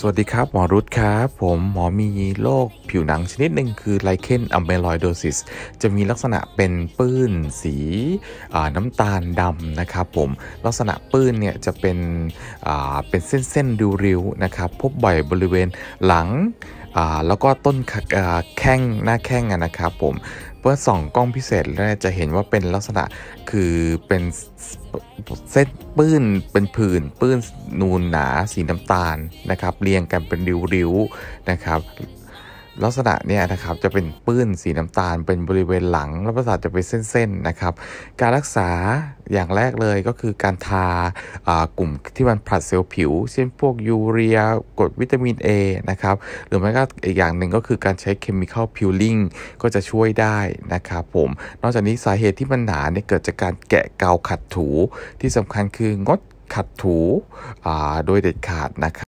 สวัสดีครับ หมอรุตครับ ผมหมอมีโรคผิวหนังชนิดหนึ่งคือไลเคนอัมเบลอยโดซิสจะมีลักษณะเป็นปื้นสีน้ำตาลดำนะครับผมลักษณะปื้นเนี่ยจะเป็นเป็นเส้นเส้นริ้วๆนะครับพบบ่อยบริเวณหลังแล้วก็ต้นแข้งหน้าแข้งนะครับผมเพื่อส่องกล้องพิเศษแล้วจะเห็นว่าเป็นลักษณะคือเป็นเส้นปื้นเป็นผื่นปื้นนูนหนาสีน้ำตาลนะครับ เรียงกันเป็นริ้วๆนะครับลักษณะเนี่ยนะครับจะเป็นปื้นสีน้ำตาล เป็นบริเวณหลังแล้วประสาทจะเป็นเส้นๆนะครับ การรักษาอย่างแรกเลยก็คือการทากลุ่มที่มันผลัดเซลล์ผิว เช่นพวกยูเรียกรดวิตามิน A นะครับหรือไม่ก็อีกอย่างหนึ่งก็คือการใช้เคมีคอลพิวลิ่งก็จะช่วยได้นะครับผมนอกจากนี้สาเหตุที่มันหนาเนี่ยเกิดจากการแกะเกาขัดถู ที่สำคัญคืองดขัดถูโดยเด็ดขาดนะครับ